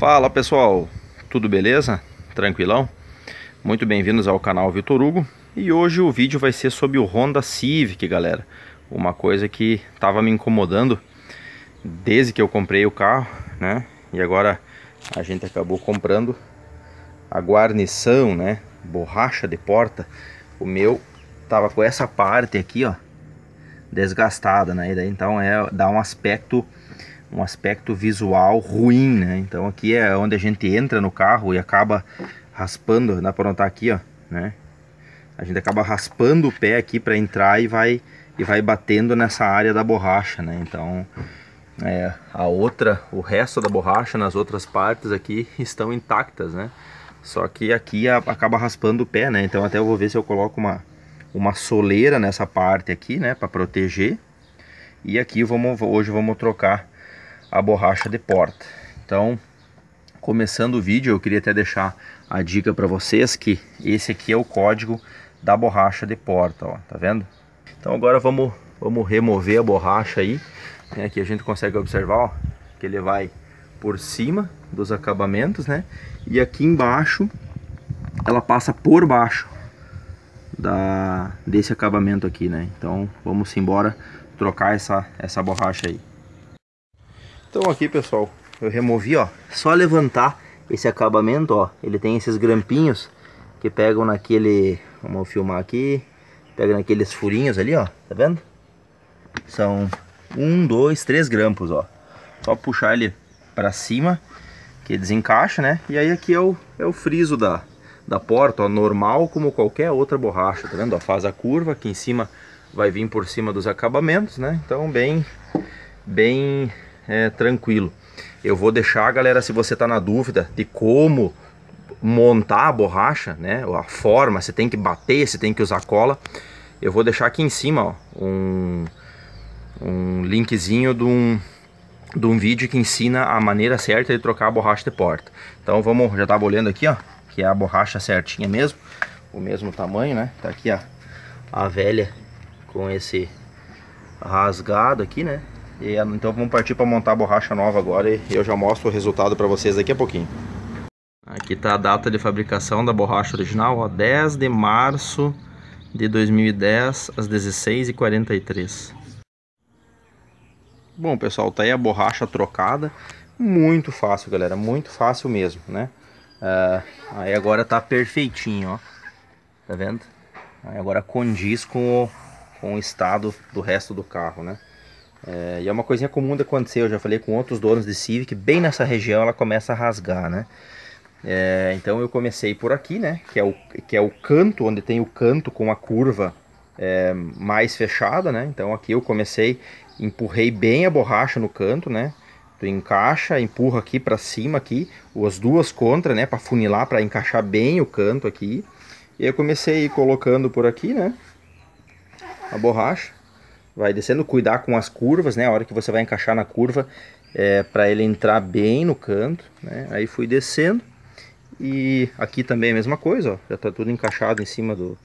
Fala pessoal, tudo beleza? Tranquilão? Muito bem-vindos ao canal Vitor Hugo e hoje o vídeo vai ser sobre o Honda Civic, galera. Uma coisa que estava me incomodando desde que eu comprei o carro, né? E agora a gente acabou comprando a guarnição, né? Borracha de porta. O meu tava com essa parte aqui, ó, desgastada, né? E daí, então é dá um aspecto um aspecto visual ruim, né? Então aqui é onde a gente entra no carro e acaba raspando, dá para notar aqui, ó, né? A gente acaba raspando o pé aqui para entrar e vai e vai batendo nessa área da borracha, né? Então é, a outra, o resto da borracha nas outras partes aqui estão intactas, né? Só que aqui a, acaba raspando o pé, né? Então até eu vou ver se eu coloco uma uma soleira nessa parte aqui, né, para proteger. E aqui vamos hoje vamos trocar a borracha de porta. Então, começando o vídeo, eu queria até deixar a dica para vocês que esse aqui é o código da borracha de porta, ó, tá vendo? Então agora vamos, vamos remover a borracha aí, né, que a gente consegue observar ó, que ele vai por cima dos acabamentos, né? E aqui embaixo, ela passa por baixo da, desse acabamento aqui, né? Então vamos embora trocar essa, essa borracha aí. Então aqui, pessoal, eu removi, ó, só levantar esse acabamento, ó, ele tem esses grampinhos que pegam naquele, vamos filmar aqui, pega naqueles furinhos ali, ó, tá vendo? São um, dois, três grampos, ó. Só puxar ele pra cima, que desencaixa, né? E aí aqui é o, é o friso da, da porta, ó, normal como qualquer outra borracha, tá vendo? Ó, faz a curva, aqui em cima vai vir por cima dos acabamentos, né? Então bem, bem é, tranquilo. Eu vou deixar, galera, se você está na dúvida de como montar a borracha, né, a forma, você tem que bater, você tem que usar cola, eu vou deixar aqui em cima ó, um, um linkzinho de um, de um vídeo que ensina a maneira certa de trocar a borracha de porta. Então vamos, já tava olhando aqui, ó, que é a borracha certinha mesmo, o mesmo tamanho, né? Tá aqui a, a velha com esse rasgado aqui, né? E, então vamos partir para montar a borracha nova agora e eu já mostro o resultado para vocês daqui a pouquinho. Aqui está a data de fabricação da borracha original, ó, 10 de março de 2010 às 16h43. Bom pessoal, tá aí a borracha trocada, muito fácil galera, muito fácil mesmo, né? Uh, aí agora tá perfeitinho, ó, tá vendo? Aí agora condiz com o, com o estado do resto do carro, né? É, e é uma coisinha comum de acontecer, eu já falei com outros donos de Civic, bem nessa região ela começa a rasgar, né? É, então eu comecei por aqui, né? Que é, o, que é o canto, onde tem o canto com a curva é, mais fechada, né? Então aqui eu comecei, empurrei bem a borracha no canto, né? Tu encaixa, empurra aqui para cima aqui, as duas contra, né? Para funilar, para encaixar bem o canto aqui. E eu comecei colocando por aqui, né? A borracha vai descendo, cuidar com as curvas, né? A hora que você vai encaixar na curva, é, para ele entrar bem no canto, né? Aí fui descendo e aqui também a mesma coisa, ó, já está tudo encaixado em cima do,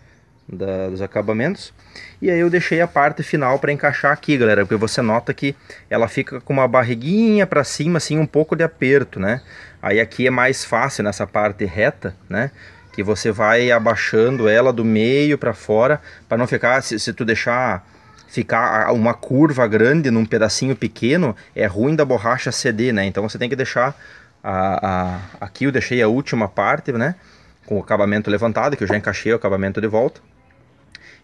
da, dos acabamentos. E aí eu deixei a parte final para encaixar aqui, galera, porque você nota que ela fica com uma barriguinha para cima, assim, um pouco de aperto, né? Aí aqui é mais fácil nessa parte reta, né? Que você vai abaixando ela do meio para fora, para não ficar, se, se tu deixar ficar uma curva grande num pedacinho pequeno, é ruim da borracha ceder, né? Então você tem que deixar a, a, aqui eu deixei a última parte, né? Com o acabamento levantado, que eu já encaixei o acabamento de volta.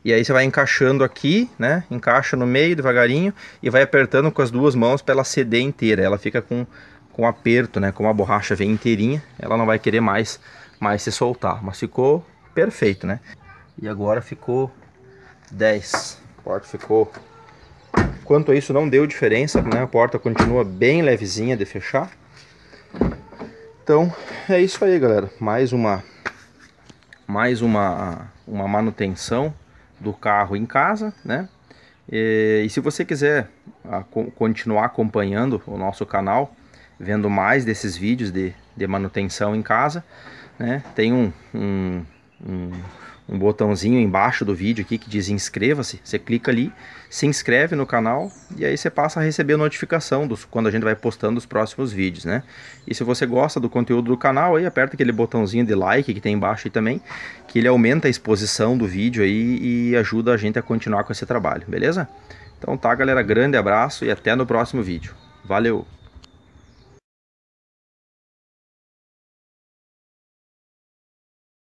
E aí você vai encaixando aqui, né? Encaixa no meio devagarinho e vai apertando com as duas mãos para ela ceder inteira. Ela fica com, com aperto, né? Como a borracha vem inteirinha, ela não vai querer mais, mais se soltar. Mas ficou perfeito, né? E agora ficou 10. A porta ficou... Quanto a isso, não deu diferença, né? A porta continua bem levezinha de fechar. Então, é isso aí, galera. Mais uma... Mais uma, uma manutenção do carro em casa, né? E, e, se você quiser a, ah, continuar acompanhando o nosso canal, vendo mais desses vídeos de, de manutenção em casa, né? Tem um, um, um um botãozinho embaixo do vídeo aqui que diz inscreva-se. Você clica ali, se inscreve no canal e aí você passa a receber notificação dos, quando a gente vai postando os próximos vídeos, né? E se você gosta do conteúdo do canal, aí aperta aquele botãozinho de like que tem embaixo aí também, que ele aumenta a exposição do vídeo aí e ajuda a gente a continuar com esse trabalho, beleza? Então tá, galera, grande abraço e até no próximo vídeo. Valeu!